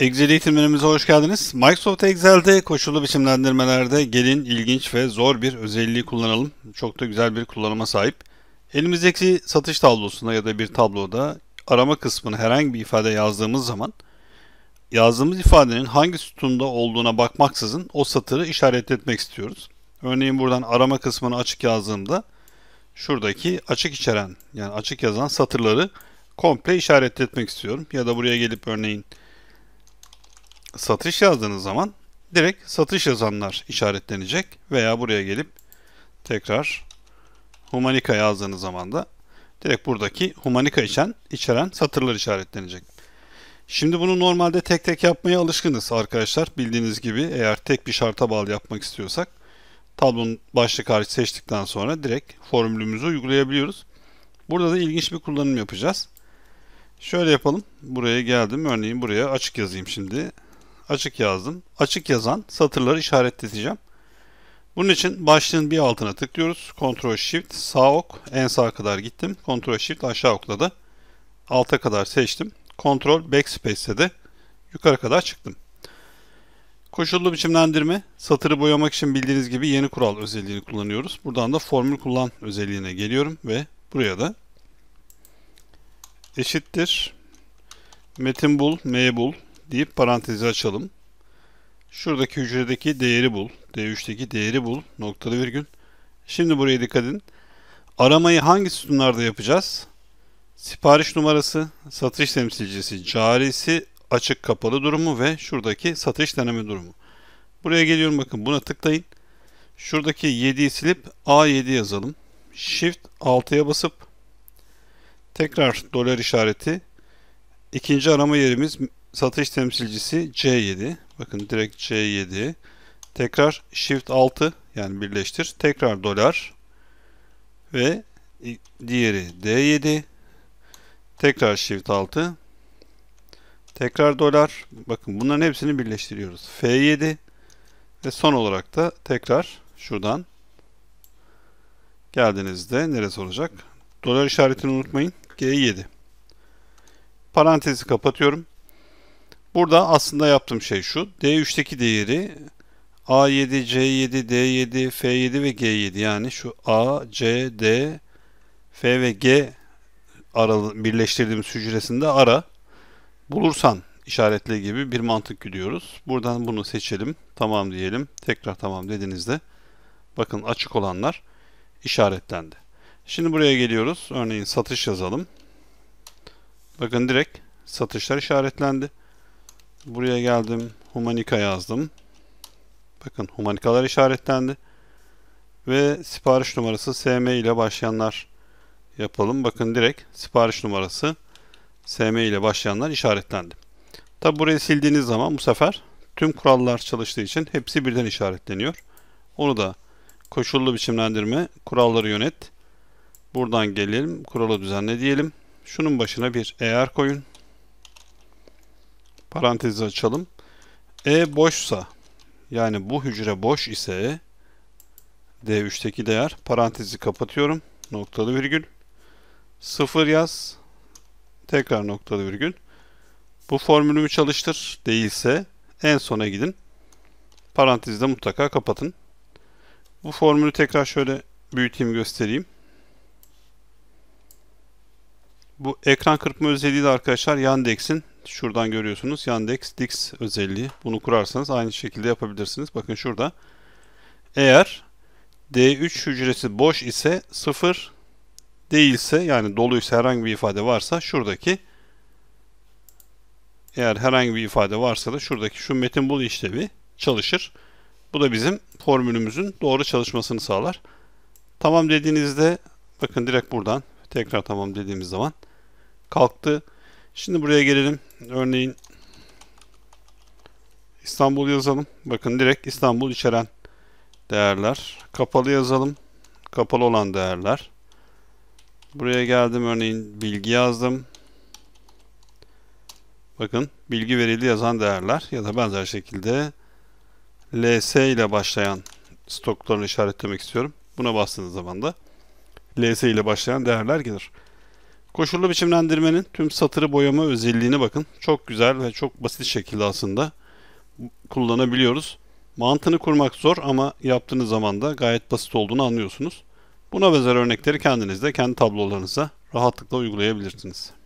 Excel eğitimlerimize hoş geldiniz. Microsoft Excel'de koşullu biçimlendirmelerde gelin ilginç ve zor bir özelliği kullanalım. Çok da güzel bir kullanıma sahip. Elimizdeki satış tablosunda ya da bir tabloda arama kısmına herhangi bir ifade yazdığımız zaman yazdığımız ifadenin hangi sütunda olduğuna bakmaksızın o satırı işaret etmek istiyoruz. Örneğin buradan arama kısmını açık yazdığımda şuradaki açık içeren yani açık yazan satırları komple işaret etmek istiyorum. Ya da buraya gelip örneğin satış yazdığınız zaman direkt satış yazanlar işaretlenecek veya buraya gelip tekrar Humanika yazdığınız zaman da direkt buradaki Humanika içen içeren satırlar işaretlenecek. Şimdi bunu normalde tek tek yapmaya alışkınız arkadaşlar. Bildiğiniz gibi eğer tek bir şarta bağlı yapmak istiyorsak tablonun başlık hariç seçtikten sonra direkt formülümüzü uygulayabiliyoruz. Burada da ilginç bir kullanım yapacağız. Şöyle yapalım. Buraya geldim. Örneğin buraya açık yazayım şimdi açık yazdım. Açık yazan satırları işaretleteceğim. Bunun için başlığın bir altına tıklıyoruz. Ctrl Shift sağ ok en sağ kadar gittim. Ctrl Shift aşağı okladı. Alta kadar seçtim. Ctrl Backspace'e de yukarı kadar çıktım. Koşullu biçimlendirme satırı boyamak için bildiğiniz gibi yeni kural özelliğini kullanıyoruz. Buradan da formül kullan özelliğine geliyorum ve buraya da eşittir metin bul, m bul deyip parantezi açalım. Şuradaki hücredeki değeri bul. D3'teki değeri bul. Noktalı virgül. Şimdi buraya dikkat edin. Aramayı hangi sütunlarda yapacağız? Sipariş numarası, satış temsilcisi, carisi, açık kapalı durumu ve şuradaki satış deneme durumu. Buraya geliyorum bakın buna tıklayın. Şuradaki 7'yi silip A7 yazalım. Shift 6'ya basıp tekrar dolar işareti. İkinci arama yerimiz satış temsilcisi C7. Bakın direkt C7. Tekrar Shift 6 yani birleştir. Tekrar dolar ve diğeri D7. Tekrar Shift 6. Tekrar dolar. Bakın bunların hepsini birleştiriyoruz. F7 ve son olarak da tekrar şuradan geldiğinizde neresi olacak? Dolar işaretini unutmayın. G7. Parantezi kapatıyorum. Burada aslında yaptığım şey şu. D3'teki değeri A7, C7, D7, F7 ve G7 yani şu A, C, D, F ve G aralı, birleştirdiğimiz hücresinde ara bulursan işaretli gibi bir mantık gidiyoruz. Buradan bunu seçelim. Tamam diyelim. Tekrar tamam dediğinizde bakın açık olanlar işaretlendi. Şimdi buraya geliyoruz. Örneğin satış yazalım. Bakın direkt satışlar işaretlendi. Buraya geldim. Humanika yazdım. Bakın humanikalar işaretlendi. Ve sipariş numarası SM ile başlayanlar yapalım. Bakın direkt sipariş numarası SM ile başlayanlar işaretlendi. Tabi burayı sildiğiniz zaman bu sefer tüm kurallar çalıştığı için hepsi birden işaretleniyor. Onu da koşullu biçimlendirme, kuralları yönet. Buradan gelelim, kuralı düzenle diyelim. Şunun başına bir eğer koyun. Parantezi açalım. E boşsa yani bu hücre boş ise D3'teki değer parantezi kapatıyorum. Noktalı virgül. 0 yaz. Tekrar noktalı virgül. Bu formülümü çalıştır. Değilse en sona gidin. Parantezde mutlaka kapatın. Bu formülü tekrar şöyle büyüteyim göstereyim. Bu ekran kırpma özelliği de arkadaşlar Yandex'in şuradan görüyorsunuz Yandex Dix özelliği. Bunu kurarsanız aynı şekilde yapabilirsiniz. Bakın şurada. Eğer D3 hücresi boş ise 0 değilse yani doluysa herhangi bir ifade varsa şuradaki eğer herhangi bir ifade varsa da şuradaki şu metin bul işlevi çalışır. Bu da bizim formülümüzün doğru çalışmasını sağlar. Tamam dediğinizde bakın direkt buradan tekrar tamam dediğimiz zaman kalktı. Şimdi buraya gelelim. Örneğin İstanbul yazalım. Bakın direkt İstanbul içeren değerler. Kapalı yazalım. Kapalı olan değerler. Buraya geldim örneğin bilgi yazdım. Bakın bilgi verili yazan değerler ya da benzer şekilde LS ile başlayan stoklarını işaretlemek istiyorum. Buna bastığınız zaman da LS ile başlayan değerler gelir. Koşullu biçimlendirmenin tüm satırı boyama özelliğine bakın. Çok güzel ve çok basit şekilde aslında kullanabiliyoruz. Mantığını kurmak zor ama yaptığınız zaman da gayet basit olduğunu anlıyorsunuz. Buna benzer örnekleri kendinizde kendi tablolarınıza rahatlıkla uygulayabilirsiniz.